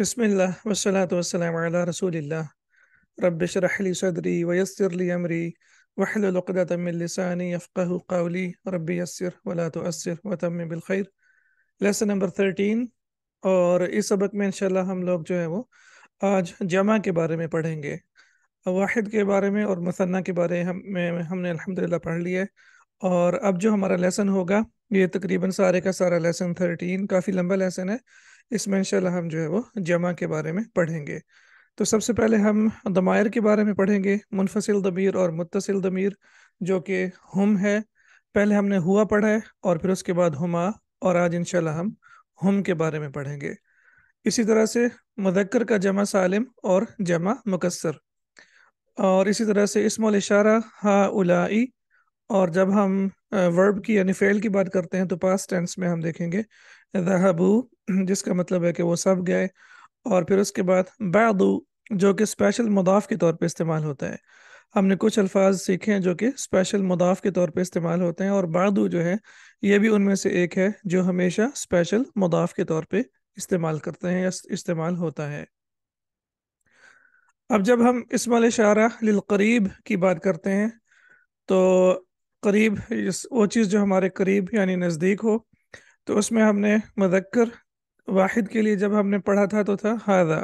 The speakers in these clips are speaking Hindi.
बसमिल्ल वसलात वसलम रसूलिल्लाह रब्बिश रहली सदरी वयसरली अमरी वहलुक़दतमिलसानी अफ़क़ कावली रबी यसर वला तसर लेसन नंबर थर्टीन और इस सबक में इंशाल्लाह हम लोग जो है वो आज जमा के बारे में पढ़ेंगे वाहिद के बारे में और मसन्ना के बारे हम में हमने अल्हम्दुलिल्लाह पढ़ लिया है और अब जो हमारा लेसन होगा ये तकरीबन सारे का सारा लेसन थर्टीन काफ़ी लंबा लेसन है इसमें इंशाल्लाह हम जो है वो जमा के बारे में पढ़ेंगे तो सबसे पहले हम दमायर के बारे में पढ़ेंगे मुनफसिल दमीर और मुतसिल दमीर जो कि हम है पहले हमने हुआ पढ़ा है और फिर उसके बाद हम और आज इनशाला हम हम के बारे में पढ़ेंगे इसी तरह से मदक्कर का जमा सालिम और जमा मुकसर और इसी तरह से इसमोल इशारा हा उलाई और जब हम वर्ब की यानी फेल की बात करते हैं तो पास्ट टेंस में हम देखेंगे जहाबू जिसका मतलब है कि वो सब गए और फिर उसके बाद बादू जो कि स्पेशल मुदाफ के तौर पे इस्तेमाल होता है हमने कुछ अल्फाज सीखे हैं जो कि स्पेशल मुदाफ के तौर पे इस्तेमाल होते हैं और बादू जो है ये भी उनमें से एक है जो हमेशा स्पेशल मुदाफ के तौर पर इस्तेमाल करते हैं या इस्तेमाल होता है अब जब हम इसमाल शारा लिलकरीब की बात करते हैं तो करीब वो चीज़ जो हमारे करीब यानी नज़दीक हो तो उसमें हमने मदक्कर वाहिद के लिए जब हमने पढ़ा था तो था हादा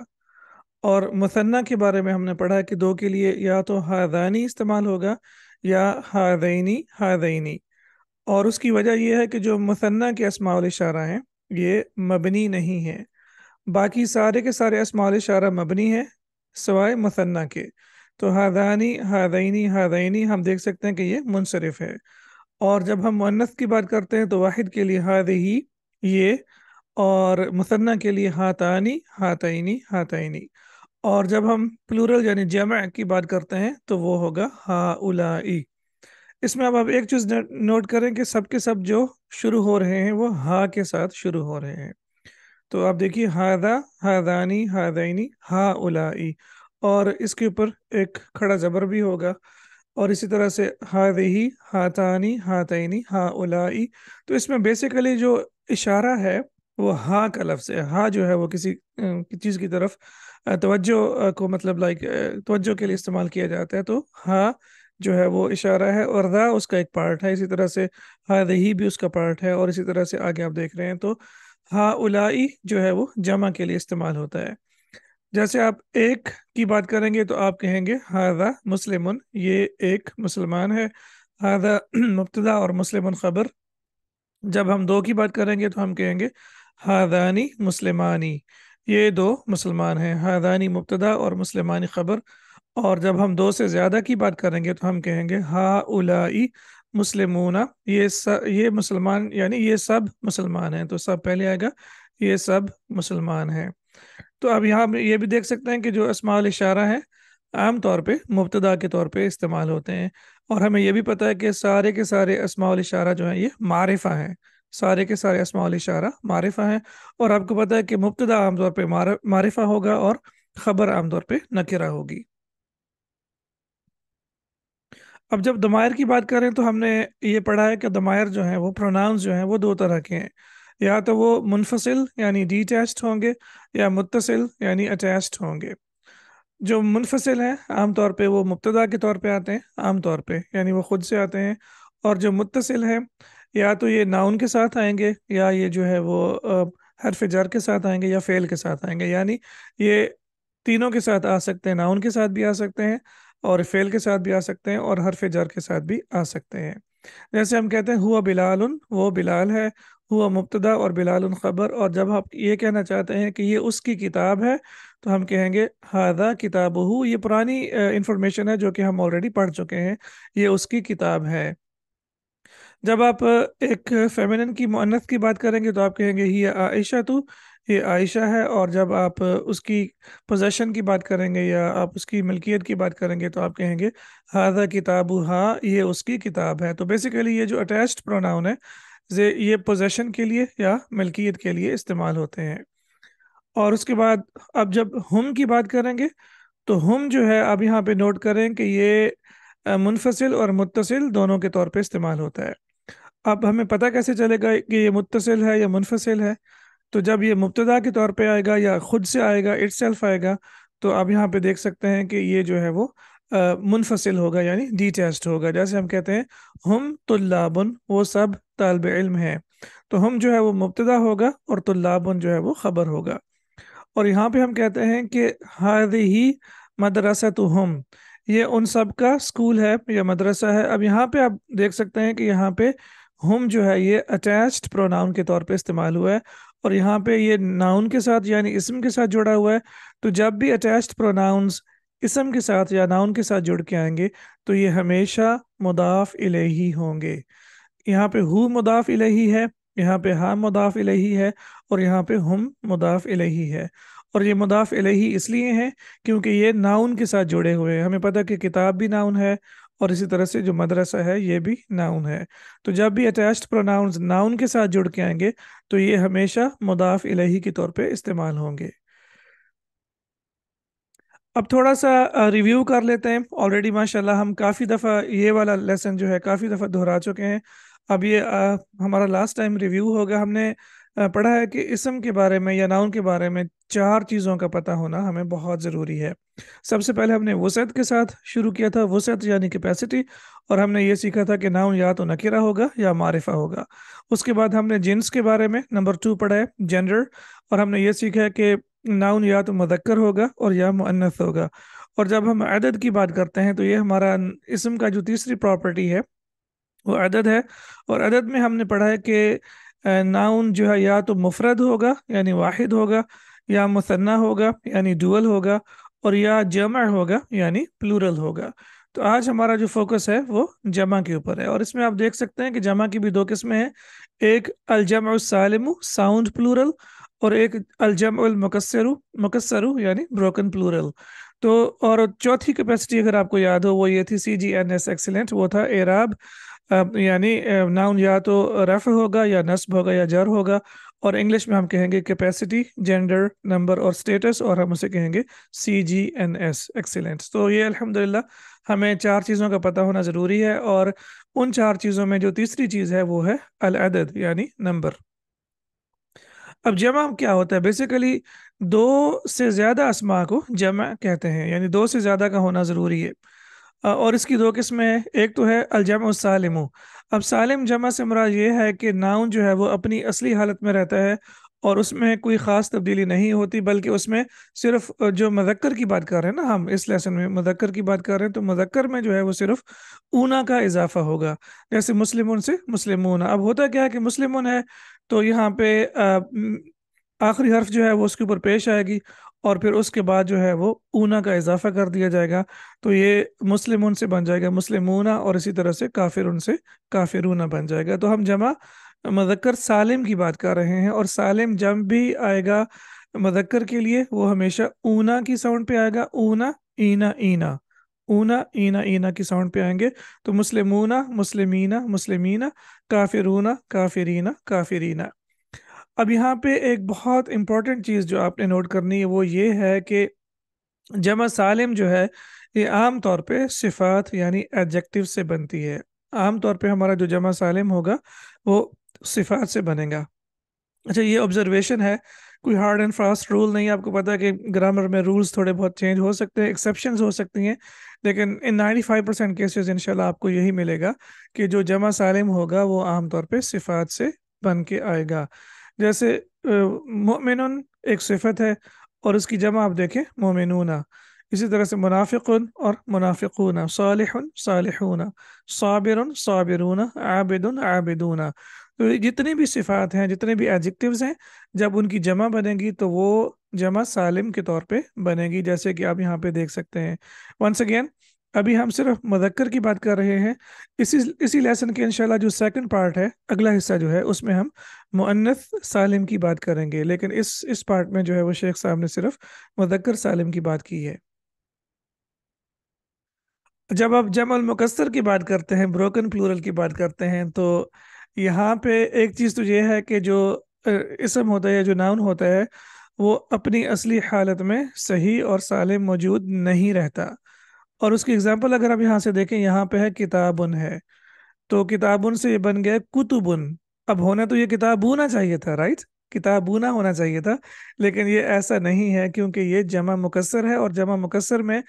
और मुसन्ना के बारे में हमने पढ़ा कि दो के लिए या तो हादानी इस्तेमाल होगा या हादैनी हादैनी और उसकी वजह यह है कि जो मुसन्ना के असमाल इशारा हैं ये मबनी नहीं है बाकी सारे के सारे असमाल इशारा मबनी है सवाए मुसन्ना के तो हादानी हादैनी हादैनी हम देख सकते हैं कि ये मुनसरफ है और जब हम मुन्नस की बात करते हैं तो वाहिद के लिए हाद ही ये और मुसन्ना के लिए हाथानी हाथाइनी हाथाइनी और जब हम प्लूरल यानी जमा की बात करते हैं तो वो होगा हा उलाई इसमें अब आप एक चीज़ नोट करें कि सब के सब जो शुरू हो रहे हैं वो हा के साथ शुरू हो रहे हैं तो आप देखिए हादा हादानी हादैनी हा उलाई और इसके ऊपर एक खड़ा जबर भी होगा और इसी तरह से हा दही हाथानी हाथनी हा उलाई तो इसमें बेसिकली जो इशारा है वो हा का लफ्ज़ है हा जो है वो किसी चीज़ की तरफ तवज्जो को मतलब लाइक तवज्जो के लिए इस्तेमाल किया जाता है तो हा जो है वो इशारा है और रा उसका एक पार्ट है इसी तरह से हा दही भी उसका पार्ट है और इसी तरह से आगे आप देख रहे हैं तो हा उलाई जो है वो जमा के लिए इस्तेमाल होता है जैसे आप एक की बात करेंगे तो आप कहेंगे हादा मुस्लिम ये एक मुसलमान है हादा मुबतदा और मुस्लिम खबर जब हम दो की बात करेंगे तो हम कहेंगे हादानी मुसलमानी ये दो मुसलमान हैं हादानी मुबतदा और मुसलमानी खबर और जब हम दो से ज़्यादा की बात करेंगे तो हम कहेंगे हा उलाई मुसलमाना ये स ये मुसलमान यानी ये सब मुसलमान हैं तो सब पहले आएगा ये सब मुसलमान हैं तो अब यहाँ ये भी देख सकते हैं कि जो इसमाल इशारा है आम तौर पे मुबतदा के तौर पे इस्तेमाल होते हैं और हमें यह भी पता है कि सारे के सारे असमाल इशारा जो है ये मारिफा हैं सारे के सारे असमाल इशारा मारिफा हैं और आपको पता है कि मुबतदा आमतौर पर मारिफा होगा और खबर आमतौर पर नकिरा होगी अब जब दमायर की बात करें तो हमने ये पढ़ा है कि दमायर जो है वो प्रोनाउंस जो है वो दो तरह के हैं या तो वो मुनफसिल यानी डिटैच होंगे या मुतसिल यानी अटैच होंगे जो मुनफसिल हैं आमतौर पे वो मुबतदा के तौर पे आते हैं आमतौर पे यानी वो ख़ुद से आते हैं और जो मुतसिल हैं या तो ये नाउन के साथ आएंगे या ये जो है वो हरफ जर के साथ आएंगे या फ़ेल के साथ आएंगे यानी ये तीनों के साथ आ सकते हैं नाउन के साथ भी आ सकते हैं और फ़ेल के साथ भी आ सकते हैं और हरफ जर के साथ भी आ सकते हैं जैसे हम कहते हैं हुआ बिलाल उन वो बिलाल है हुआ मुबतदा और बिलाल ख़बर और जब आप ये कहना चाहते हैं कि ये उसकी किताब है तो हम कहेंगे हादा किताब हु ये पुरानी इंफॉर्मेशन है जो कि हम ऑलरेडी पढ़ चुके हैं ये उसकी किताब है जब आप एक फेमिनन की मुनस की बात करेंगे तो आप कहेंगे ही आयशा तो ये आयशा है और जब आप उसकी पोजेशन की बात करेंगे या आप उसकी मिल्कियत की बात करेंगे तो आप कहेंगे हाजा किताब हाँ ये उसकी किताब है तो बेसिकली ये जो अटैच्ड प्रोनाउन है ये पोजेशन के लिए या मिल्कियत के लिए इस्तेमाल होते हैं और उसके बाद अब जब हम की बात करेंगे तो हम जो है अब यहाँ पे नोट करें कि ये मुनफसिल और मुतसिल दोनों के तौर पे इस्तेमाल होता है अब हमें पता कैसे चलेगा कि ये मुतसिल है या मुनफसिल है तो जब ये मुबतदा के तौर पे आएगा या ख़ुद से आएगा इट आएगा तो आप यहाँ पे देख सकते हैं कि ये जो है वो मुनफसिल होगा यानी डिटेस्ट होगा जैसे हम कहते हैं हम तुल्लाबन वो सब तालब इल्म है तो हम जो है वो मुबतदा होगा और तुल्लाबन जो है वो ख़बर होगा और यहाँ पे हम कहते हैं कि हर ही मदरसा तो हम ये उन सब का स्कूल है या मदरसा है अब यहाँ पे आप देख सकते हैं कि यहाँ पे हम जो है ये अटैच्ड प्रोनाउन के तौर पे इस्तेमाल हुआ है और यहाँ पे ये नाउन के साथ यानी इसम के साथ जुड़ा हुआ है तो जब भी अटैच्ड प्रोनाउंस इसम के साथ या नाउन के साथ जुड़ के आएंगे तो ये हमेशा मुदाफ इलेही होंगे यहाँ पे हु मुदाफ इलेही है यहाँ पे हा मुदाफ इलेही है और यहाँ पे हम मुदाफ इलेही है और ये मुदाफ इलेही इसलिए हैं क्योंकि ये नाउन के साथ जुड़े हुए हैं हमें पता कि किताब भी नाउन है और इसी तरह से जो मदरसा है ये भी नाउन है तो जब भी अटैच्ड प्रोनाउंस नाउन के साथ जुड़ के आएंगे तो ये हमेशा मुदाफ इलेही के तौर पे इस्तेमाल होंगे अब थोड़ा सा रिव्यू कर लेते हैं ऑलरेडी माशाल्लाह हम काफ़ी दफ़ा ये वाला लेसन जो है काफ़ी दफ़ा दोहरा चुके हैं अब ये आ, हमारा लास्ट टाइम रिव्यू होगा हमने पढ़ा है कि इसम के बारे में या नाउन के बारे में चार चीज़ों का पता होना हमें बहुत ज़रूरी है सबसे पहले हमने वसत के साथ शुरू किया था वसत यानी कैपेसिटी और हमने ये सीखा था कि नाउन या तो नकीरा होगा या मारिफा होगा उसके बाद हमने जिन्स के बारे में नंबर टू पढ़ा है जेंडर और हमने ये सीखा है कि नाउन या तो मदक्कर होगा और या मुअन्नस होगा और जब हम अदद की बात करते हैं तो ये हमारा इसम का जो तीसरी प्रॉपर्टी है वो अदद है और अदद में हमने पढ़ा है कि नाउन जो है या तो मुफरद होगा यानी वाहिद होगा या मुसन्ना होगा यानी डुअल होगा और या जमा होगा यानी प्लूरल होगा तो आज हमारा जो फोकस है वो जमा के ऊपर है और इसमें आप देख सकते हैं कि जमा की भी दो किस्में हैं एक अलजम सालिम साउंड प्लूरल और एक अलजम मकसरू मकसरू यानी ब्रोकन प्लूरल तो और चौथी कैपेसिटी अगर आपको याद हो वो ये थी C G N S excellent वो था एराब यानी नाउन या तो रफ होगा या नस्ब होगा या जर होगा और इंग्लिश में हम कहेंगे कैपेसिटी जेंडर नंबर और स्टेटस और हम उसे कहेंगे C G N S excellent तो ये अल्हम्दुलिल्लाह हमें चार चीज़ों का पता होना ज़रूरी है और उन चार चीज़ों में जो तीसरी चीज़ है वो है अलदद यानी नंबर अब जमा क्या होता है बेसिकली दो से ज़्यादा असमा को जमा कहते हैं यानी दो से ज़्यादा का होना ज़रूरी है और इसकी दो किस्में हैं एक तो है अलजम सालिम अब सालिम जमा से मरा ये है कि नाउन जो है वो अपनी असली हालत में रहता है और उसमें कोई ख़ास तब्दीली नहीं होती बल्कि उसमें सिर्फ जो मदक्कर की बात कर रहे हैं ना हम इस लेसन में मदक्कर की बात कर रहे हैं तो मदक्कर में जो है वो सिर्फ ऊना का इजाफा होगा जैसे मुस्लिम से ऊना अब होता क्या है कि मुस्लिम है तो यहाँ पे आखिरी हर्फ जो है वो उसके ऊपर पेश आएगी और फिर उसके बाद जो है वो ऊना का इजाफा कर दिया जाएगा तो ये मुस्लिम उनसे बन जाएगा मुस्लिम ऊना और इसी तरह से काफिर उनसे काफिर ऊना बन जाएगा तो हम जमा मदक्कर सालिम की बात कर रहे हैं और सालिम जब भी आएगा मदक्कर के लिए वो हमेशा ऊना की साउंड पे आएगा ऊना ईना ईना ऊना ईना ईना की साउंड पे आएंगे तो मुस्लिमूना मुस्लिमीना मुस्लिमीना काफिरूना काफिरीना काफिरीना अब यहाँ पे एक बहुत इंपॉर्टेंट चीज़ जो आपने नोट करनी है वो ये है कि जमा सालिम जो है ये आम तौर पे सिफात यानी एडजेक्टिव से बनती है आम तौर पे हमारा जो जमा सालिम होगा वो सिफात से बनेगा अच्छा ये ऑब्जर्वेशन है कोई हार्ड एंड फास्ट रूल नहीं आपको पता है कि ग्रामर में रूल्स थोड़े बहुत चेंज हो सकते हैं एक्सेप्शन हो सकती हैं लेकिन इन 95 परसेंट केसेज इनशाला आपको यही मिलेगा कि जो जमा सालिम होगा वो आमतौर पर सिफात से बन के आएगा जैसे मोमिन एक सिफत है और उसकी जमा आप देखें मोमिनूना इसी तरह से मुनाफिकन और मुनाफिकूना सालिहुन सालिहूना साबिर साबिरूना आबिदन आबिदूना तो जितनी भी सिफात हैं जितने भी एडजेक्टिव्स हैं जब उनकी जमा बनेगी तो वो जमा सालिम के तौर पे बनेगी जैसे कि आप यहाँ पे देख सकते हैं वंस अगेन अभी हम सिर्फ मदक्कर की बात कर रहे हैं इसी इसी लेसन के इंशाल्लाह जो सेकंड पार्ट है अगला हिस्सा जो है उसमें हम मुअन्नस सालिम की बात करेंगे लेकिन इस इस पार्ट में जो है वो शेख साहब ने सिर्फ मदक्कर सालिम की बात की है जब आप जमल मुकसर की बात करते हैं ब्रोकन प्लूरल की बात करते हैं तो यहाँ पे एक चीज़ तो ये है कि जो इसम होता है जो नाउन होता है वो अपनी असली हालत में सही और सालिम मौजूद नहीं रहता और उसकी एग्जांपल अगर आप यहाँ से देखें यहाँ पे है किताबन है तो किताबन से ये बन गया कुतुबन अब होना तो ये किताब होना चाहिए था राइट किताबूना होना चाहिए था लेकिन ये ऐसा नहीं है क्योंकि ये जमा मुकसर है और जमा मुकसर में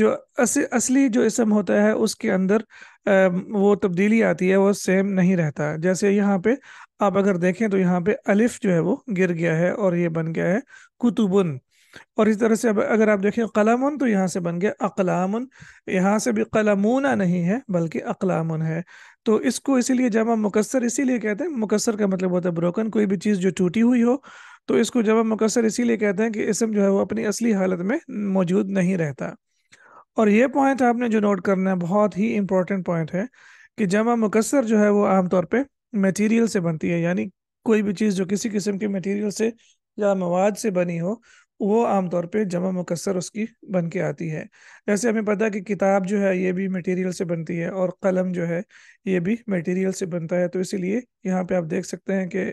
जो अस, असली जो इसम होता है उसके अंदर आ, वो तब्दीली आती है वो सेम नहीं रहता जैसे यहाँ पे आप अगर देखें तो यहाँ पे अलिफ जो है वो गिर गया है और ये बन गया है कुतुबन और इस तरह से अब अगर आप देखें कलमन तो यहाँ से बन गया अकलामन यहाँ से भी कलमूना नहीं है बल्कि अकलामन है तो इसको इसीलिए जमा मुकसर इसीलिए कहते हैं मुकसर का मतलब होता है ब्रोकन कोई भी चीज़ जो टूटी हुई हो तो इसको जमा मुकसर इसीलिए कहते हैं कि इसम जो है वो अपनी असली हालत में मौजूद नहीं रहता और ये पॉइंट आपने जो नोट करना है बहुत ही इम्पोर्टेंट पॉइंट है कि जमा मुकसर जो है वो आमतौर पर मटीरियल से बनती है यानी कोई भी चीज़ जो किसी किस्म के मटीरियल से या मवाद से बनी हो वो आमतौर पे जमा मुकसर उसकी बन के आती है जैसे हमें पता है कि किताब जो है ये भी मटेरियल से बनती है और कलम जो है ये भी मटेरियल से बनता है तो इसीलिए यहाँ पे आप देख सकते हैं कि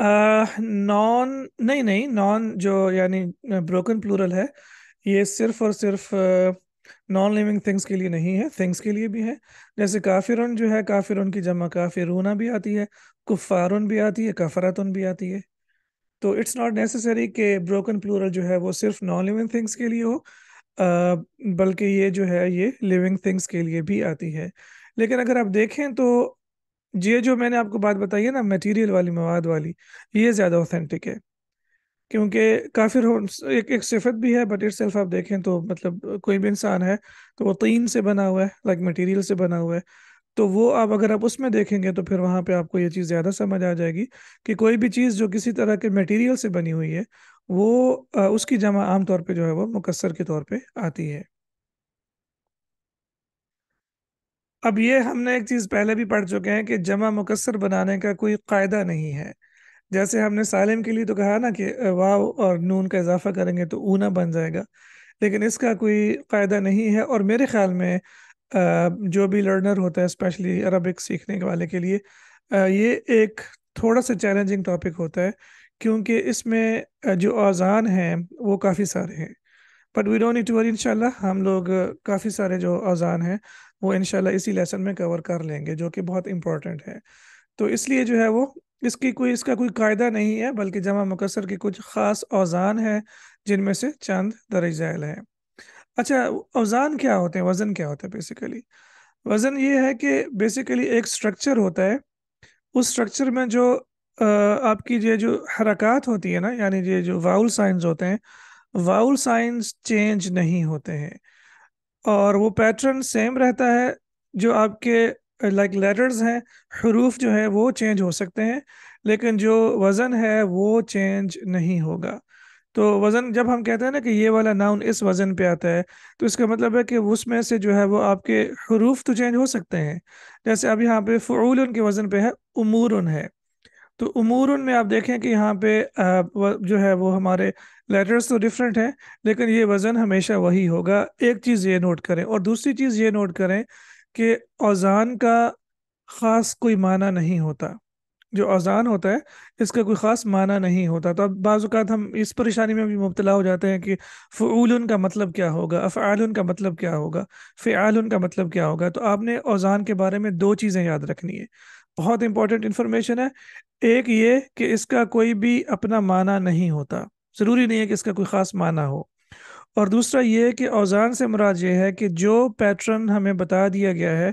नॉन नहीं नहीं नॉन जो यानी ब्रोकन प्लूरल है ये सिर्फ और सिर्फ नॉन लिविंग थिंग्स के लिए नहीं है थिंग्स के लिए भी है जैसे काफिर जो है काफिर की जमा काफिर भी आती है कुफ़ारन भी आती है कफरातन भी आती है तो इट्स नॉट नेसेसरी कि ब्रोकन प्लूरल जो है वो सिर्फ नॉन लिविंग थिंग्स के लिए हो बल्कि ये जो है ये लिविंग थिंग्स के लिए भी आती है लेकिन अगर आप देखें तो ये जो मैंने आपको बात बताई है ना मटेरियल वाली मवाद वाली ये ज़्यादा ऑथेंटिक है क्योंकि काफिर हो एक एक सिफत भी है बट इट सेल्फ आप देखें तो मतलब कोई भी इंसान है तो वो तीन से बना हुआ है लाइक मटेरियल से बना हुआ है तो वो आप अगर आप उसमें देखेंगे तो फिर वहां पे आपको ये चीज़ ज़्यादा समझ आ जाएगी कि कोई भी चीज़ जो किसी तरह के मटेरियल से बनी हुई है वो आ, उसकी जमा आमतौर पर जो है वो मुकसर के तौर पर आती है अब ये हमने एक चीज़ पहले भी पढ़ चुके हैं कि जमा मुकसर बनाने का कोई कायदा नहीं है जैसे हमने सालिम के लिए तो कहा ना कि वाव और नून का इजाफा करेंगे तो ऊना बन जाएगा लेकिन इसका कोई कायदा नहीं है और मेरे ख्याल में जो भी लर्नर होता है स्पेशली अरबिक सीखने के वाले के लिए ये एक थोड़ा सा चैलेंजिंग टॉपिक होता है क्योंकि इसमें जो अजान हैं वो काफ़ी सारे हैं but we don't need to worry इंशाल्लाह हम लोग काफ़ी सारे जो अजान हैं वो इंशाल्लाह इसी लेसन में कवर कर लेंगे जो कि बहुत इम्पोर्टेंट है तो इसलिए जो है वो इसकी कोई इसका कोई कायदा नहीं है बल्कि जमा मुकसर के कुछ ख़ास अजान हैं जिनमें से चंद दर्ज हैं अच्छा औजान क्या होते हैं वज़न क्या होता है बेसिकली वज़न ये है कि बेसिकली एक स्ट्रक्चर होता है उस स्ट्रक्चर में जो आपकी ये जो हरकत होती है ना यानी ये जो वाउल साइंस होते हैं वाउल साइंस चेंज नहीं होते हैं और वो पैटर्न सेम रहता है जो आपके लाइक लेटर्स हैं हरूफ जो है वो चेंज हो सकते हैं लेकिन जो वज़न है वो चेंज नहीं होगा तो वज़न जब हम कहते हैं ना कि ये वाला नाउन इस वज़न पे आता है तो इसका मतलब है कि उसमें से जो है वो आपके हरूफ तो चेंज हो सकते हैं जैसे अब यहाँ पे फ़ूल के वज़न पे है उमूर है तो उमूर में आप देखें कि यहाँ पे जो है वो हमारे लेटर्स तो डिफरेंट हैं लेकिन ये वज़न हमेशा वही होगा एक चीज़ ये नोट करें और दूसरी चीज़ ये नोट करें कि अजान का ख़ास कोई माना नहीं होता जो अजान होता है इसका कोई ख़ास माना नहीं होता तो अब बाज़ात हम इस परेशानी में भी मुबतला हो जाते हैं कि फ़ूल का मतलब क्या होगा अफ़ाल का मतलब क्या होगा फ़ियाल का मतलब क्या होगा तो आपने अजान के बारे में दो चीज़ें याद रखनी है बहुत इंपॉर्टेंट इन्फॉर्मेशन है एक ये कि इसका कोई भी अपना माना नहीं होता ज़रूरी नहीं है कि इसका कोई ख़ास माना हो और दूसरा ये कि अजान से मुराद ये है कि जो पैटर्न हमें बता दिया गया है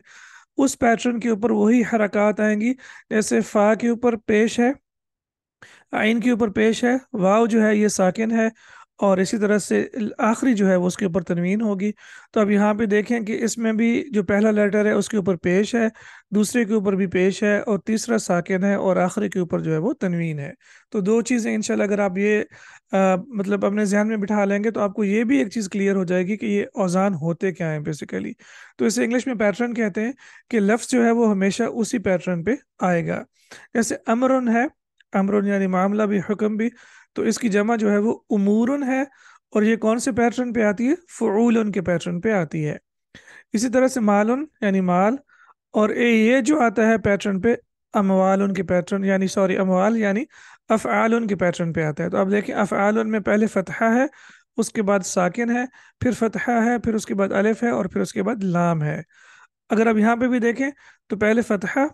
उस पैटर्न के ऊपर वही हरकत आएंगी जैसे फ़ा के ऊपर पेश है आइन के ऊपर पेश है वाव जो है ये साकिन है और इसी तरह से आखिरी जो है वो उसके ऊपर तनवीन होगी तो अब यहाँ पे देखें कि इसमें भी जो पहला लेटर है उसके ऊपर पेश है दूसरे के ऊपर भी पेश है और तीसरा साकिन है और आखिरी के ऊपर जो है वो तनवीन है तो दो चीज़ें इन अगर आप ये आ, मतलब अपने जहन में बिठा लेंगे तो आपको ये भी एक चीज़ क्लियर हो जाएगी कि ये औजान होते क्या हैं बेसिकली तो इसे इंग्लिश में पैटर्न कहते हैं कि लफ्ज़ जो है वो हमेशा उसी पैटर्न पर आएगा जैसे अमरन है अमरन यानी मामला भी हुक्म भी तो इसकी जमा जो है वो उमूरन है और ये कौन से पैटर्न पे आती है फूल के पैटर्न पे आती है इसी तरह से मालन यानी माल और ए ये जो आता है पैटर्न पे अमवाल के पैटर्न यानी सॉरी अमवाल यानी अफआल के पैटर्न पे आता है तो आप देखें अफ़ाल में पहले फतहा है उसके बाद साकिन है फिर फतहा है फिर उसके बाद अलिफ है और फिर उसके बाद लाम है अगर अब यहाँ पे भी देखें तो पहले फतहा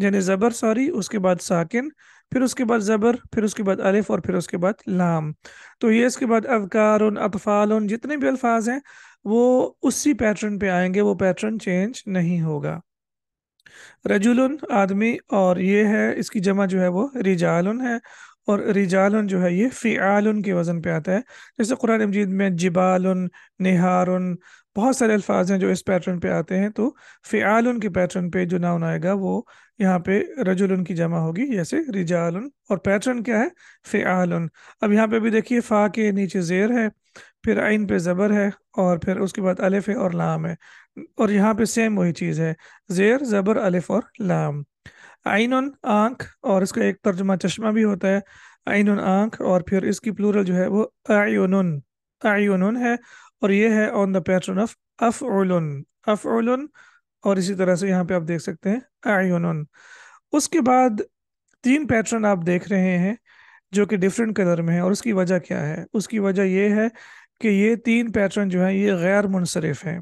यानी ज़बर सॉरी उसके बाद साकिन फिर उसके बाद ज़बर फिर उसके बाद अलिफ और फिर उसके बाद लाम तो ये इसके बाद अवकार अतफ़ाल जितने भी अल्फाज हैं वो उसी पैटर्न पे आएंगे वो पैटर्न चेंज नहीं होगा रजुल आदमी और ये है इसकी जमा जो है वो रिजालन है और रिजालन जो है ये फ़ियाल के वज़न पे आता है जैसे कुरान मजीद में जिबाल नहार बहुत सारे अल्फाज हैं जो इस पैटर्न पे आते हैं तो फ़ियाल के पैटर्न पे जो नाउन आएगा वो यहाँ पे रजुलन की जमा होगी जैसे रिजालन और पैटर्न क्या है फ़ियालन अब यहाँ पे भी देखिए फ़ा के नीचे ज़ेर है फिर आइन पे ज़बर है और फिर उसके बाद अलिफ है और लाम है और यहाँ पे सेम वही चीज़ है ज़ेर ज़बर अलिफ और लाम आइन आंख और इसका एक तर्जुमा चश्मा भी होता है आइन आंख और फिर इसकी प्लूरल जो है वो आयुन आयुन है और ये है ऑन द पैटर्न ऑफ अफ़ अफ़ और इसी तरह से यहाँ पे आप देख सकते हैं आयोनन उसके बाद तीन पैटर्न आप देख रहे हैं जो कि डिफरेंट कलर में है और उसकी वजह क्या है उसकी वजह यह है कि ये तीन पैटर्न जो है ये गैर मुनसरफ हैं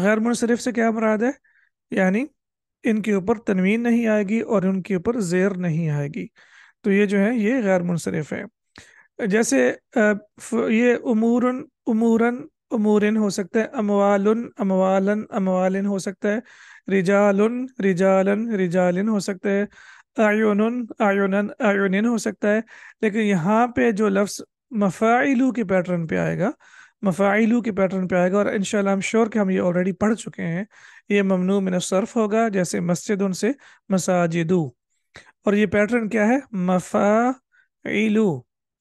गैर मुनसरफ से क्या मुराद है यानी इनके ऊपर तनवीन नहीं आएगी और उनके ऊपर जेर नहीं आएगी तो ये जो है ये गैर मुनसरफ है जैसे ये उमूरन उमूरन उमूरिन हो सकता है अमवालन अमवालन अमवालिन हो सकता है रिजालन रिजालन रिजालिन हो सकता है आयुन आयुनन आयुनिन हो सकता है लेकिन यहाँ पे जो लफ्ज़ मफ़ाइलू के पैटर्न पे आएगा मफ़ाइलू के पैटर्न पे आएगा और इन शाम श्योर के हम ये ऑलरेडी पढ़ चुके हैं ये ममनू मिनसर्फ होगा जैसे मस्जिद उनसे मसाजिदू और ये पैटर्न क्या है मफ़ा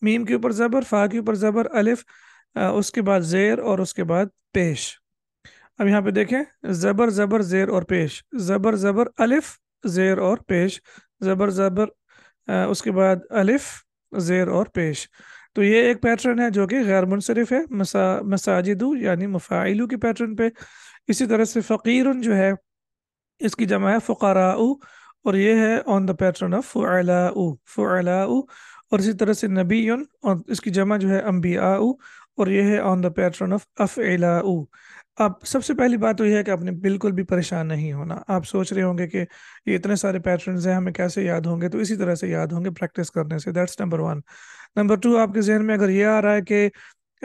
मीम के ऊपर ज़बर फ़ा के ऊपर ज़बर अलिफ़ उसके बाद ज़ेर और उसके बाद पेश अब यहाँ पे देखें ज़बर ज़बर ज़ेर और पेश ज़बर ज़बर अलिफ ज़ेर और पेश ज़बर ज़बर उसके बाद अलिफ ज़ेर और पेश तो ये एक पैटर्न है जो कि गैर मुनसरफ है मसा मसाजिदू यानी मुफ़ाइलू के पैटर्न पे इसी तरह से फ़कीर जो है इसकी जमा है फ़ुकारा और ये है ऑन द पैटर्न ऑफ फ़ुला फ़ुला और इसी तरह से नबी और इसकी जमा जो है अम्बिया और यह है ऑन द पैटर्न ऑफ अफ एलाउ आप अब सबसे पहली बात तो यह है कि आपने बिल्कुल भी परेशान नहीं होना आप सोच रहे होंगे कि ये इतने सारे पैटर्न्स हैं हमें कैसे याद होंगे तो इसी तरह से याद होंगे प्रैक्टिस करने से that's number one number two आपके जहन में अगर ये आ रहा है कि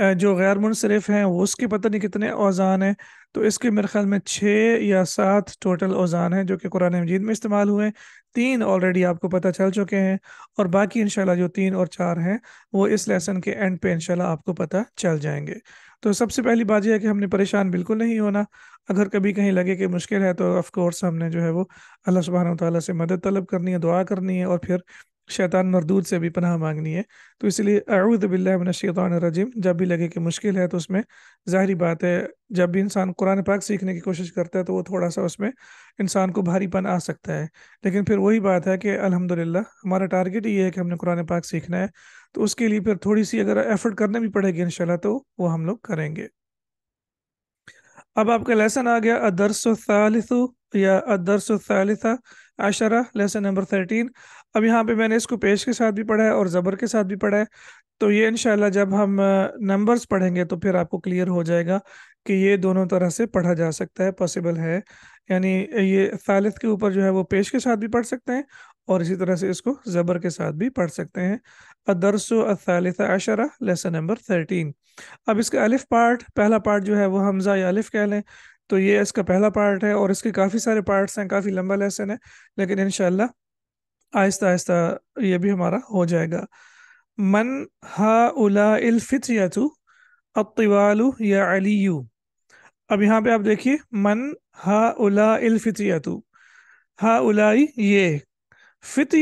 जो गैर मुनसरफ हैं वो उसके पता नहीं कितने औजान हैं तो इसके मेरे ख्याल में छः या सात टोटल औजान हैं जो कि कुरान मजीद में इस्तेमाल हुए तीन ऑलरेडी आपको पता चल चुके हैं और बाकी इंशाल्लाह जो तीन और चार हैं वो इस लेसन के एंड पे इनशाला आपको पता चल जाएंगे तो सबसे पहली बात यह है कि हमने परेशान बिल्कुल नहीं होना अगर कभी कहीं लगे कि मुश्किल है तो ऑफ़ कोर्स हमने जो है वो अल्लाह सुबहान ताली से मदद तलब करनी है दुआ करनी है और फिर शैतान मरदूद से भी पनाह मांगनी है तो इसलिए रजिम जब भी लगे कि मुश्किल है तो उसमें ज़ाहरी बात है जब भी इंसान कुरान पाक सीखने की कोशिश करता है तो वो थोड़ा सा उसमें इंसान को भारीपन आ सकता है लेकिन फिर वही बात है कि अल्हम्दुलिल्लाह हमारा टारगेट ये है कि हमने कुरान पाक सीखना है तो उसके लिए फिर थोड़ी सी अगर एफर्ट करने भी पड़ेगी इनशाला तो वो हम लोग करेंगे अब आपका लेसन आ गया अदरसु या अदरसु आशरा लेसन नंबर थर्टीन अब यहाँ पे मैंने इसको पेश के साथ भी पढ़ा है और ज़बर के साथ भी पढ़ा है तो ये इनशाला जब हम नंबर्स पढ़ेंगे तो फिर आपको क्लियर हो जाएगा कि ये दोनों तरह से पढ़ा जा सकता है पॉसिबल है यानी ये सालिथ के ऊपर जो है वो पेश के साथ भी पढ़ सकते हैं और इसी तरह से इसको ज़बर के साथ भी पढ़ सकते हैं अदरस अलिथ आशरा लेसन नंबर थर्टीन अब इसका अलिफ पार्ट पहला पार्ट जो है वो हमज़ा या अलिफ कह लें तो ये इसका पहला पार्ट है और इसके काफ़ी सारे पार्ट्स हैं काफ़ी लंबा लेसन है लेकिन इन आहिस्ता आहिस्ता ये भी हमारा हो जाएगा मन हा उला अतवालु या अलीयू अब यहाँ पे आप देखिए मन हा उला इलफितु हा उलाई ये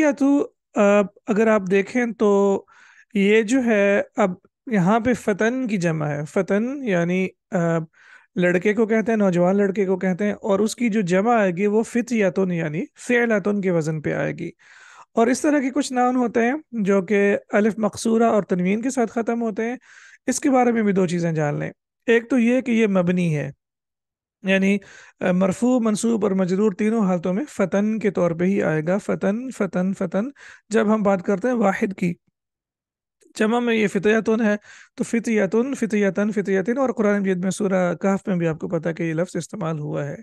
अब अगर आप देखें तो ये जो है अब यहाँ पे फतन की जमा है फतन यानी लड़के को कहते हैं नौजवान लड़के को कहते हैं और उसकी जो जमा आएगी वो फित यातुन यानी फ़ेलातुन के वज़न पे आएगी और इस तरह के कुछ नाम होते हैं जो कि अलिफ मकसूरा और तनवीन के साथ ख़त्म होते हैं इसके बारे में भी दो चीज़ें जान लें एक तो ये कि ये मबनी है यानी मरफू मनसूब और मजरूर तीनों हालतों में फ़तन के तौर पे ही आएगा फ़तन फ़तन फ़तन जब हम बात करते हैं वाहिद की जमा में ये फितयातुन है तो फितयातुन फितयातन फितयातिन और कुरान मजीद में सूरह कहफ में भी आपको पता है कि ये लफ्ज़ इस्तेमाल हुआ है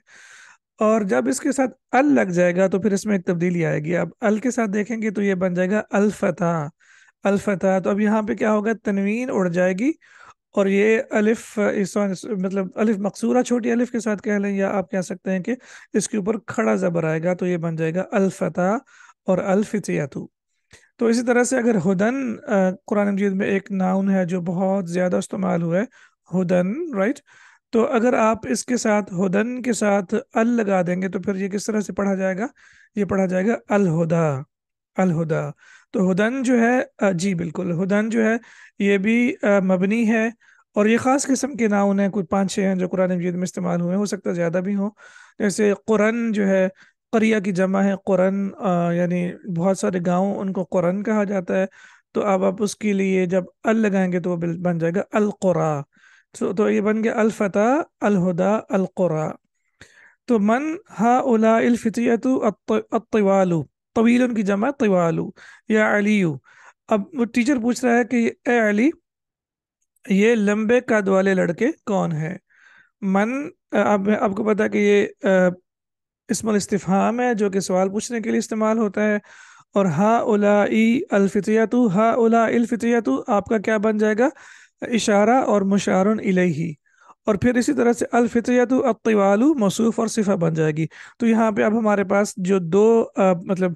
और जब इसके साथ अल लग जाएगा तो फिर इसमें एक तब्दीली आएगी अब अल के साथ देखेंगे तो ये बन जाएगा अलफता अलफता तो अब यहाँ पे क्या होगा तनवीन उड़ जाएगी और ये अलिफ इस मतलब अलिफ मकसूरा छोटी अलिफ के साथ कह लें या आप कह सकते हैं कि इसके ऊपर खड़ा जबर आएगा तो ये बन जाएगा अलफता और अलफितियातू तो इसी तरह से अगर हुदन कुरान मजीद में एक नाउन है जो बहुत ज़्यादा इस्तेमाल हुआ है हुदन राइट तो अगर आप इसके साथ हुदन के साथ अल लगा देंगे तो फिर ये किस तरह से पढ़ा जाएगा ये पढ़ा जाएगा अलहुदा अलहुदा तो हुदन जो है जी बिल्कुल हुदन जो है ये भी मबनी है और ये ख़ास किस्म के नाउन हैं कुछ पाँच छः हैं जो कुरान मजीद में इस्तेमाल हुए हो सकता है ज़्यादा भी हो जैसे कुरन जो है करिया की जमा है कुरन यानी बहुत सारे गांव उनको कुरन कहा जाता है तो अब आप उसके लिए जब अल लगाएंगे तो वो बन जाएगा अलकुरा तो, तो ये बन गया अलफ़ता अलहदा अलकुरा तो मन हा उला अलफितियत अतवालू तवील उनकी जमा तवालु या अलीयू अब वो टीचर पूछ रहा है कि ए अली ये लंबे कद वाले लड़के कौन हैं मन अब आपको पता है कि ये इसमल इस्तिफ़ाम है जो कि सवाल पूछने के लिए इस्तेमाल होता है और हा उला अलफितियातु हा उला अलफितियातु आपका क्या बन जाएगा इशारा और मुशार इलेही और फिर इसी तरह से अलफितियातु अतिवालु मौसूफ और सिफा बन जाएगी तो यहाँ पे अब हमारे पास जो दो आ, मतलब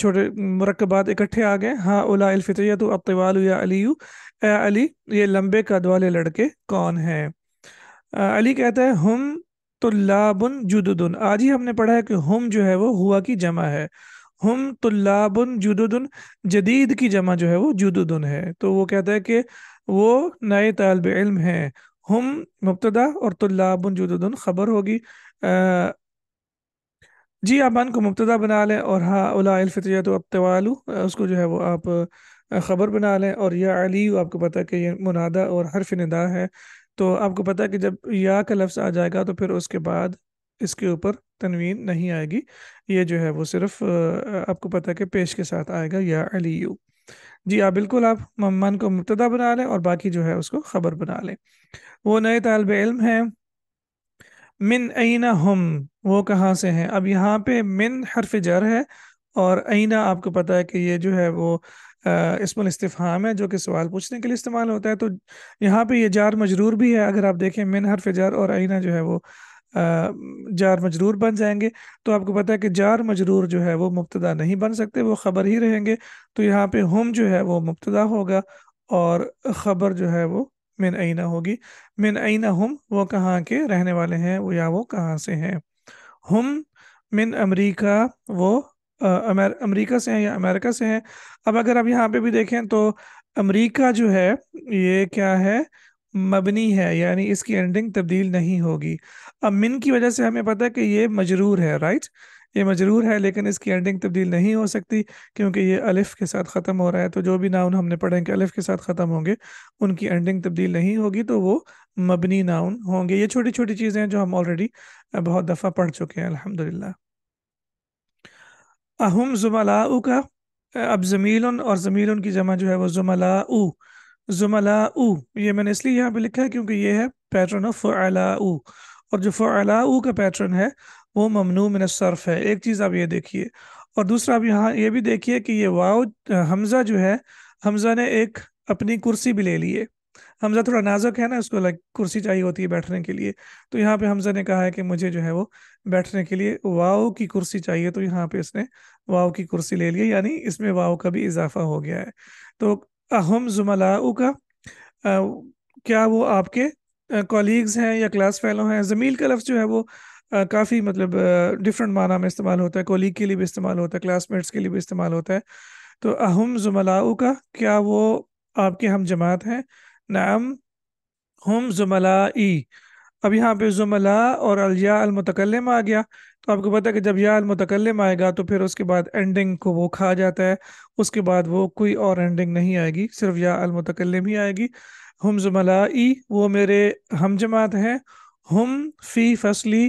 छोटे मरकबात इकट्ठे आ गए हाँ उला अलफितियातु अतिवालु या अलीयू अली ये लंबे कद वाले लड़के कौन हैं अली कहते हैं हम तो लाबुन जुदुदुन आज ही हमने पढ़ा है कि हम जो है वो हुआ की जमा है हम लाबुन जुदुदुन जदीद की जमा जो है वो जुदुदुन है तो वो कहता है कि वो नए तालब इल्म हैं हम मुबतदा और तो लाबुन जुदुदुन खबर होगी आ, जी आप अन को मुबतदा बना लें और हाँ उलाफितियत अबतवालू उसको जो है वो आप खबर बना लें और यह अली आपको पता है कि ये मुनादा और हरफ नदा है तो आपको पता है कि जब या का लफ्ज़ आ जाएगा तो फिर उसके बाद इसके ऊपर तनवीन नहीं आएगी ये जो है वो सिर्फ आपको पता है कि पेश के साथ आएगा या अली यू जी हाँ बिल्कुल आप मम्मान को मुबतदा बना लें और बाकी जो है उसको ख़बर बना लें वो नए तालब इल्म हैं मिन ऐना हम वो कहाँ से हैं अब यहाँ पे मिन हरफ जर है और ऐना आपको पता है कि ये जो है वो इसमल इस्तफाम है जो कि सवाल पूछने के लिए इस्तेमाल होता है तो यहाँ पे ये जार मजरूर भी है अगर आप देखें मिन हरफ जार और आइना जो है वो जार मजरूर बन जाएंगे तो आपको पता है कि जार मजरूर जो है वो मुबतदा नहीं बन सकते वो ख़बर ही रहेंगे तो यहाँ पे हम जो है वो मुबतदा होगा और ख़बर जो है वो मिन आइना होगी मिन आइना हम वो कहाँ के रहने वाले हैं वो या वो कहाँ से हैं हम मिन अमरीका वो अमेरिका से हैं या अमेरिका से हैं अब अगर आप यहाँ पे भी देखें तो अमेरिका जो है ये क्या है मबनी है यानी इसकी एंडिंग तब्दील नहीं होगी अब मिन की वजह से हमें पता है कि ये मजरूर है राइट ये मजरूर है लेकिन इसकी एंडिंग तब्दील नहीं हो सकती क्योंकि ये अलिफ़ के साथ ख़त्म हो रहा है तो जो भी नाउन हमने पढ़े कि अलिफ़ के साथ ख़त्म होंगे उनकी एंडिंग तब्दील नहीं होगी तो वो मबनी नाउन होंगे ये छोटी छोटी चीज़ें हैं जो हम ऑलरेडी बहुत दफ़ा पढ़ चुके हैं अलहमदिल्ला अहम जुमला का अब ज़मील और ज़मील की जमा जो है वो जुमला उ जुमला ये मैंने इसलिए यहाँ पे लिखा है क्योंकि ये है पैटर्न ऑफ फ़ला उ और जो फ़ला का पैटर्न है वो ममनू मिन है एक चीज़ आप ये देखिए और दूसरा आप यहाँ ये भी देखिए कि ये वाओ हमज़ा जो है हमज़ा ने एक अपनी कुर्सी भी ले ली है हमजा थोड़ा नाजुक है ना उसको लाइक कुर्सी चाहिए होती है बैठने के लिए तो यहाँ पे हमजा ने कहा है कि मुझे जो है वो बैठने के लिए वाओ की कुर्सी चाहिए तो यहाँ पे इसने वाओ की कुर्सी ले लिया यानी इसमें वाओ का भी इजाफा हो गया है तो अहम जुमलाओ का आ, क्या वो आपके कॉलीग्स हैं या क्लास फेलो हैं जमील का लफ्ज़ जो है वो काफ़ी मतलब डिफरेंट माना में इस्तेमाल होता है कोलीग के लिए भी इस्तेमाल होता है क्लासमेट्स के लिए भी इस्तेमाल होता है तो अहम जुमलाऊ का क्या वो आपके हम जमात हैं नाम हम जुमलाई अब यहाँ पे जुमला और अलिया अलमतकलम आ गया तो आपको पता है कि जब या अलमतकलम आएगा तो फिर उसके बाद एंडिंग को वो खा जाता है उसके बाद वो कोई और एंडिंग नहीं आएगी सिर्फ या अलमतकलम ही आएगी हम जुमलाई वो मेरे हम जमात हैं हम फ़ी फसली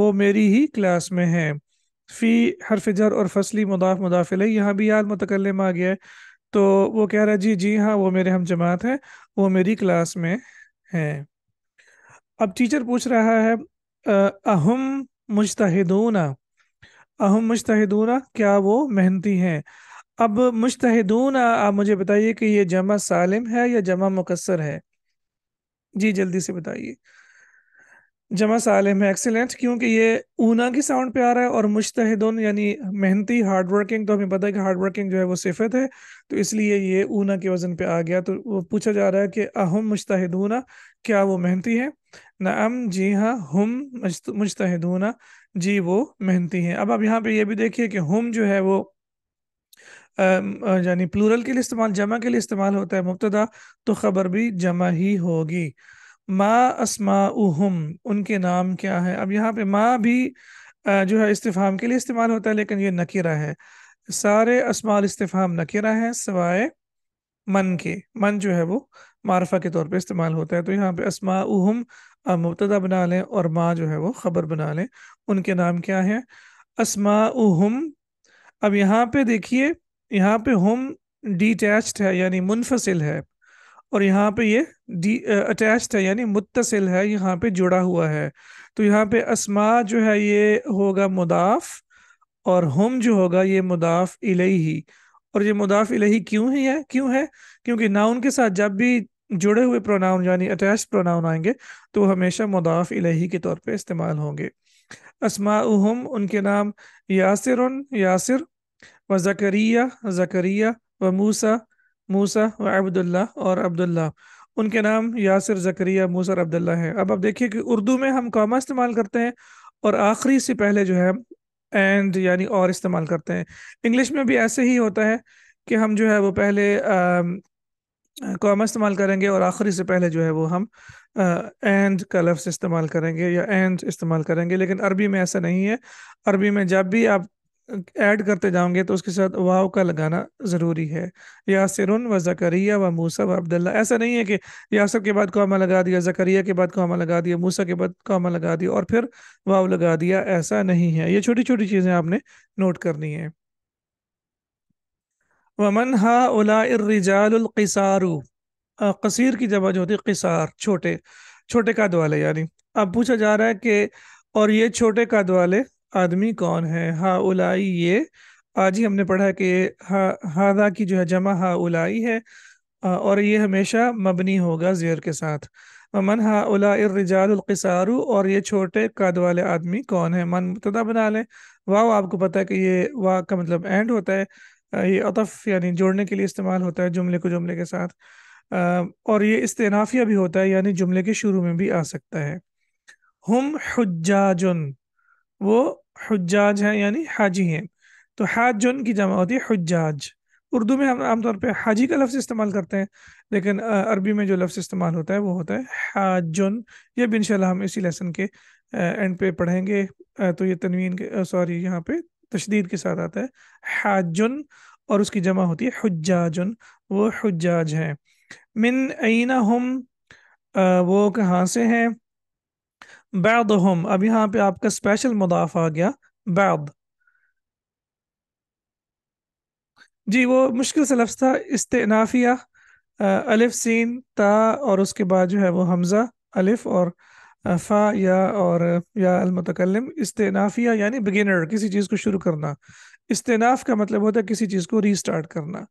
वो मेरी ही क्लास में है फ़ी हरफ़र और फसली मुदाफ मुदाफिल है यहाँ भी याद मतकलम आ गया है तो वो कह रहा है जी जी हाँ वो मेरे हम जमात हैं वो मेरी क्लास में हैं अब टीचर पूछ रहा है अहम मुश्तहिदूना अहम मुश्तहिदूना क्या वो मेहनती हैं अब मुश्तहिदूना आप मुझे बताइए कि ये जमा सालिम है या जमा मुकसर है जी जल्दी से बताइए जमा सालिम है एक्सीलेंट क्योंकि ये ऊना की साउंड पे आ रहा है और मुश्तहदन यानी मेहनती हार्ड वर्किंग तो हमें पता है कि हार्ड वर्किंग जो है वो सिफत है तो इसलिए ये ऊना के वज़न पे आ गया तो वो पूछा जा रहा है कि अहम मुश्तहदूना क्या वो मेहनती है नम जी हाँ हम मुश्तहदूना जी वो मेहनती हैं अब आप यहाँ पे ये भी देखिए कि हम जो है वो यानी प्लूरल के लिए इस्तेमाल जमा के लिए इस्तेमाल होता है मुबतदा तो खबर भी जमा ही होगी मा असमा उनके नाम क्या है अब यहाँ पे माँ भी जो है इस्तेफाम के लिए इस्तेमाल होता है लेकिन ये नकीरा है सारे असमाल इस्तेफाम नकीरा है सवाए मन के मन जो है वो मारफा के तौर पे इस्तेमाल होता है तो यहाँ पे असमा उहम मुबतदा बना लें और माँ जो है वो ख़बर बना लें उनके नाम क्या है असमा उहम अब यहाँ पे देखिए यहाँ पे हम डिटैच्ड है यानी मुनफसिल है और यहाँ पे ये डी अटैच्ड है यानी मुतसिल है यहाँ पे जुड़ा हुआ है तो यहाँ पे असमा जो है ये होगा मुदाफ और हम जो होगा ये मुदाफ इलेही और ये मुदाफ इलेही क्यों ही है क्यों है क्योंकि नाउन के साथ जब भी जुड़े हुए प्रोनाउन यानी अटैच प्रोनाउन आएंगे तो हमेशा मुदाफ इलेही के तौर पर इस्तेमाल होंगे असमा उहम उनके नाम यासिर यासिर व जकरिया जकरिया व मूसा मूसा व अब्दुल्ला और अब्दुल्ला उनके नाम यासर जकरिया मूसा अब्दुल्ला हैं अब आप देखिए कि उर्दू में हम कॉमा इस्तेमाल करते हैं और आखिरी से पहले जो है एंड यानी और इस्तेमाल करते हैं इंग्लिश में भी ऐसे ही होता है कि हम जो है वो पहले कॉमा इस्तेमाल करेंगे और आखिरी से पहले जो है वो हम एंड का लफ्ज़ इस्तेमाल करेंगे या एंड इस्तेमाल करेंगे लेकिन अरबी में ऐसा नहीं है अरबी में जब भी आप ऐड करते जाओगे तो उसके साथ वाव का लगाना ज़रूरी है यासर व जकरिया व मूसा व अब्दुल्ला ऐसा नहीं है कि यासर के बाद कोमा लगा दिया जकरिया के बाद कौमा लगा दिया मूसा के बाद कौमा लगा दिया और फिर वाव लगा दिया ऐसा नहीं है ये छोटी छोटी चीज़ें आपने नोट करनी है वमन हा उलाजालसारू कसीर की जब जो होती है किसार छोटे छोटे कद वाले यानी अब पूछा जा रहा है कि और ये छोटे कद वाले आदमी कौन है हा उलाई ये आज ही हमने पढ़ा कि हा हादा की जो है जमा हा उलाई है और ये हमेशा मबनी होगा जेर के साथ मन हा उलाजालकसारू और ये छोटे कद वाले आदमी कौन है मन मुबतदा बना लें वाह आपको पता है कि ये वाह का मतलब एंड होता है ये अतफ यानी जोड़ने के लिए इस्तेमाल होता है जुमले को जुमले के साथ और ये इस्तेनाफिया भी होता है यानी जुमले के शुरू में भी आ सकता है हम हजाजुन वो हजाज हैं यानी हाजी हैं तो हाज की जमा होती है हजाज उर्दू में हम आमतौर पर हाजी का लफ्ज़ इस्तेमाल करते हैं लेकिन अरबी में जो लफ्ज़ इस्तेमाल होता है वो होता है हाजुन ये भी इनशाला हम इसी लेसन के एंड पे पढ़ेंगे तो ये तनवीन के सॉरी यहाँ पे तशदीद के साथ आता है हाजुन और उसकी जमा होती है हजाजुन वो हजाज हैं मिन आना हम वो कहाँ से हैं बैद हम अब यहाँ पे आपका स्पेशल मुदाफ आ गया बैद जी वो मुश्किल से लफ्ज़ था इस्तेनाफिया अलिफ सीन ता और उसके बाद जो है वो हमज़ा अलिफ और फ़ा या और या अलमतकलम इस्तेनाफिया यानी बिगिनर किसी चीज़ को शुरू करना इस्तेनाफ का मतलब होता है किसी चीज़ को रीस्टार्ट करना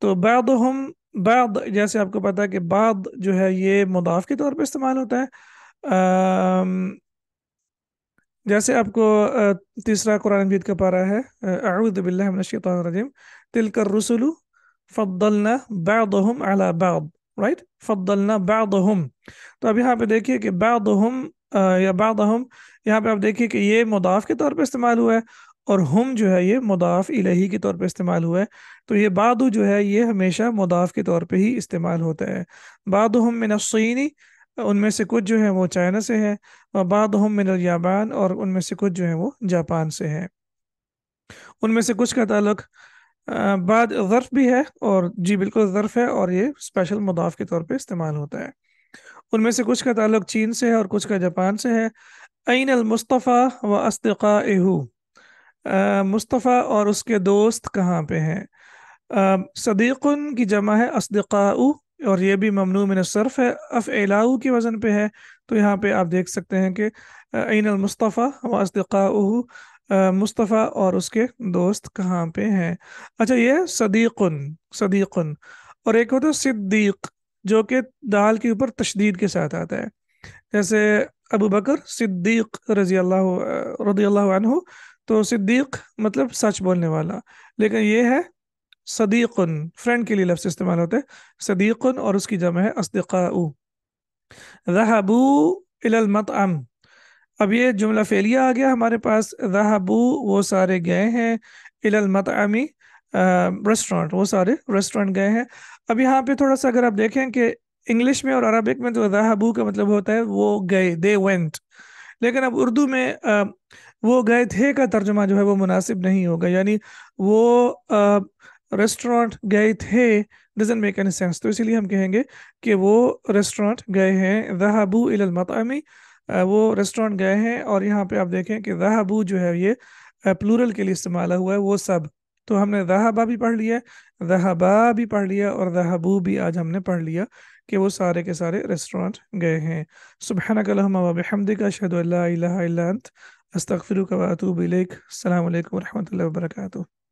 तो बैद हम बैद जैसे आपको पता है कि बाद जो है ये मुदाफ़ के तौर पर इस्तेमाल होता है जैसे आपको तीसरा कुरान मजीद का पारा है अरुदबिल्लाशतरजीम तिल कर रसुलु फ़द्दलना बादम अला बैद राइट फ़द्दलना बादम तो अब यहाँ पे देखिए कि बादम या बादम यहाँ पे आप देखिए कि ये मुदाफ़ के तौर पे इस्तेमाल हुआ है और हम जो है ये मुदाफ़ इलाही के तौर पे इस्तेमाल हुआ है तो ये बादू जो है ये हमेशा मुदाफ़ के तौर पे ही इस्तेमाल होता है बादम मिनस्नी उनमें से कुछ जो है वो चाइना से है और बाद हम मिनल याबान और उनमें से कुछ जो है वो जापान से है उनमें से कुछ का ताल्लुक बाद ज़र्फ़ भी है और जी बिल्कुल ज़र्फ़ है और ये स्पेशल मुदाफ़ के तौर पे इस्तेमाल होता है उनमें से कुछ का ताल्लुक चीन से है और कुछ का जापान से है ऐन अलमुस्तफ़ा व एहू मुस्तफ़ा और उसके दोस्त कहाँ पे हैं सदीक़न की जमा है असदका और ये भी ममनू मिन सर्फ है अफ एलाऊ के वज़न पे है तो यहाँ पे आप देख सकते हैं कि ऐन मुस्तफ़ा वसदिका मुस्तफ़ा और उसके दोस्त कहाँ पे हैं अच्छा ये सदीक़न सदीक़न और एक होता है सिद्दीक जो कि दाल के ऊपर तशदीद के साथ आता है जैसे अबू बकर सिद्दीक रजी अल्लाह रजी अल्लाह तो सिद्दीक मतलब सच बोलने वाला लेकिन ये है सदीक़न फ्रेंड के लिए लफ्ज़ इस्तेमाल होते हैं सदीक़न और उसकी जमा है असदका रहाबू इलमत अम अब ये जुमला फेलिया आ गया हमारे पास रहबू वो सारे गए हैं इलमत अमी रेस्टोरेंट वो सारे रेस्टोरेंट गए हैं अब यहाँ पे थोड़ा सा अगर आप देखें कि इंग्लिश में और अरबिक में तो रहबू का मतलब होता है वो गए दे वेंट लेकिन अब उर्दू में आ, वो गए थे का तर्जुमा जो है वो मुनासिब नहीं होगा यानी वो आ, रेस्टोरेंट गए थे डजेंट मेक एनी सेंस तो इसीलिए हम कहेंगे कि वो रेस्टोरेंट गए हैं दहाबू मतामी वो रेस्टोरेंट गए हैं और यहाँ पे आप देखें कि दहाबू जो है ये प्लूरल के लिए इस्तेमाल हुआ है वो सब तो हमने दहाबा भी पढ़ लिया दहाबा भी पढ़ लिया और दहाबू भी आज हमने पढ़ लिया कि वो सारे के सारे रेस्टोरेंट गए हैं सुबह कलहमद का शहद अस्तफ़िर वातूब वरहमल वर्का